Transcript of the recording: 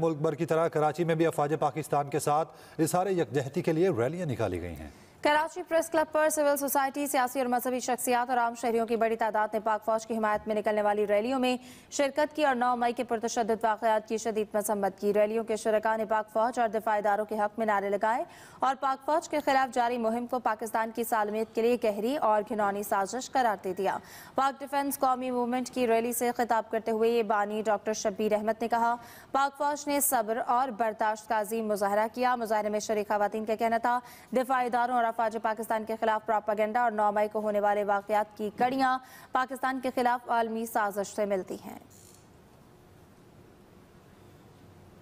मुल्क भर की तरह कराची में भी अफवाज पाकिस्तान के साथ इस यकजहती के लिए रैलियाँ निकाली गई हैं कराची प्रेस क्लब पर सिविल सोसाइटी सियासी और मजहबी शख्सियात और आम शहरियों की बड़ी तादाद ने पाक फौज की हिमायत में निकलने वाली रैलियों में शिरकत की और 9 मई के पुरतशद वाकत की शदीद मसम्मत की रैलियों के शुरा ने पाक फौज और दिफाई इदारों के हक में नारे लगाए और पाक फौज के खिलाफ जारी मुहिम को पाकिस्तान की सालमियत के लिए गहरी और घिनौनी साजिश करार दे दिया पाक डिफेंस कौमी मूवमेंट की रैली से खिताब करते हुए ये बानी डॉक्टर शब्बीर अहमद ने कहा पाक फौज ने सब्र और बर्दाश्त का अजीम मुजाहरा किया मुजाहरे में शरीक खातन का कहना था दिफाई इदारों और तरफ आज पाकिस्तान के खिलाफ प्रापागेंडा और नौ मई को होने वाले वाकत की कड़ियाँ पाकिस्तान के खिलाफ आलमी साजिश से मिलती हैं